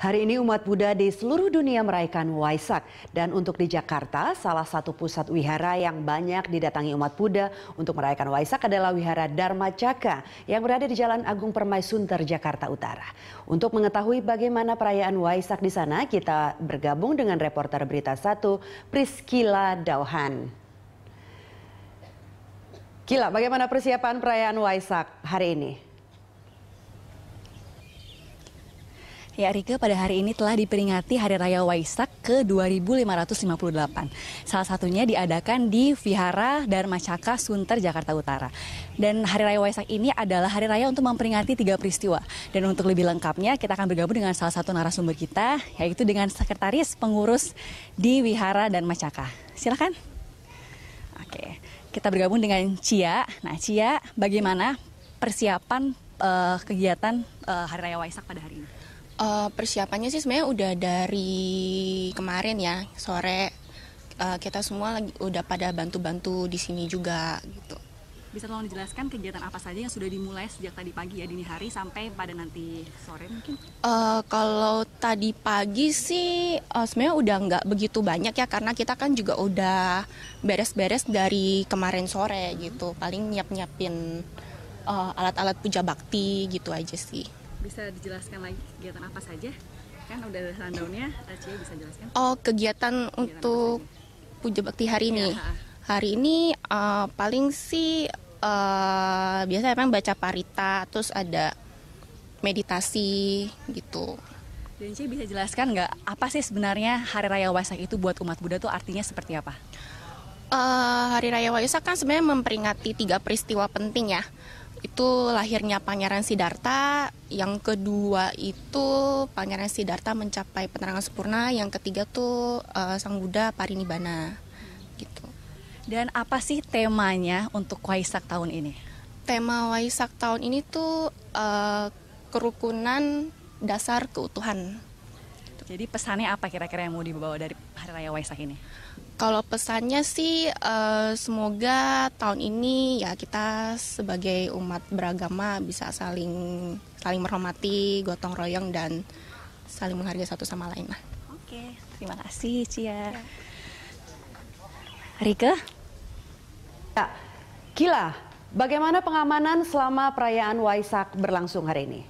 Hari ini umat Buddha di seluruh dunia merayakan Waisak dan untuk di Jakarta salah satu pusat wihara yang banyak didatangi umat Buddha untuk merayakan Waisak adalah Wihara Dharma Caka yang berada di Jalan Agung Sunter Jakarta Utara. Untuk mengetahui bagaimana perayaan Waisak di sana, kita bergabung dengan reporter Berita Satu Priscila Dauhan. Kila, bagaimana persiapan perayaan Waisak hari ini? Ya Rike, pada hari ini telah diperingati Hari Raya Waisak ke 2558. Salah satunya diadakan di Vihara Dharma Caka Sunter, Jakarta Utara. Dan Hari Raya Waisak ini adalah hari raya untuk memperingati tiga peristiwa. Dan untuk lebih lengkapnya, kita akan bergabung dengan salah satu narasumber kita, yaitu dengan Sekretaris Pengurus di Vihara dan Caka. Silakan. Oke, kita bergabung dengan Cia. Nah, Cia, bagaimana persiapan uh, kegiatan uh, Hari Raya Waisak pada hari ini? Uh, persiapannya sih sebenarnya udah dari kemarin ya sore uh, kita semua lagi udah pada bantu-bantu di sini juga gitu. Bisa tolong dijelaskan kegiatan apa saja yang sudah dimulai sejak tadi pagi ya dini hari sampai pada nanti sore mungkin? Uh, kalau tadi pagi sih uh, sebenarnya udah nggak begitu banyak ya karena kita kan juga udah beres-beres dari kemarin sore gitu. Paling nyiap-nyiapin uh, alat-alat puja bakti gitu aja sih bisa dijelaskan lagi kegiatan apa saja? Kan udah ada rundown-nya, Cie bisa jelaskan. Oh, kegiatan, kegiatan untuk puja bakti hari ini. Ya, hari ini uh, paling sih uh, biasa emang baca parita, terus ada meditasi gitu. Dan Cie bisa jelaskan nggak apa sih sebenarnya Hari Raya Waisak itu buat umat Buddha tuh artinya seperti apa? Uh, Hari Raya Waisak kan sebenarnya memperingati tiga peristiwa penting ya itu lahirnya Pangeran Sidarta, yang kedua itu Pangeran Sidarta mencapai penerangan sempurna, yang ketiga tuh uh, Sang Buddha Parinibbana gitu. Dan apa sih temanya untuk Waisak tahun ini? Tema Waisak tahun ini tuh uh, kerukunan dasar keutuhan. Jadi pesannya apa kira-kira yang mau dibawa dari Hari Raya Waisak ini? Kalau pesannya sih uh, semoga tahun ini ya kita sebagai umat beragama bisa saling saling menghormati, gotong royong dan saling menghargai satu sama lain lah. Oke, terima kasih Cia. Ya. Rika? Ya, Kila, bagaimana pengamanan selama perayaan Waisak berlangsung hari ini?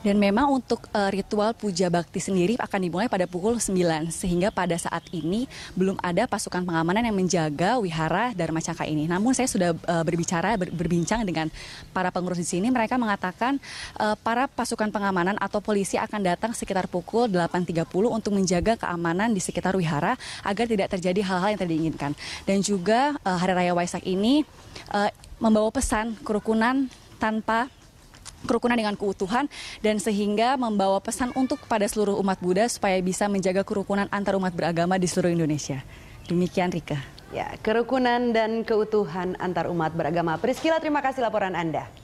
Dan memang untuk uh, ritual puja bakti sendiri akan dimulai pada pukul 9 sehingga pada saat ini belum ada pasukan pengamanan yang menjaga wihara Dharma Cakra ini. Namun saya sudah uh, berbicara ber, berbincang dengan para pengurus di sini mereka mengatakan uh, para pasukan pengamanan atau polisi akan datang sekitar pukul 8.30 untuk menjaga keamanan di sekitar wihara agar tidak terjadi hal-hal yang tidak diinginkan. Dan juga uh, hari raya Waisak ini uh, membawa pesan kerukunan tanpa kerukunan dengan keutuhan dan sehingga membawa pesan untuk kepada seluruh umat Buddha supaya bisa menjaga kerukunan antar umat beragama di seluruh Indonesia. Demikian Rika. Ya, kerukunan dan keutuhan antar umat beragama. Priscila, terima kasih laporan Anda.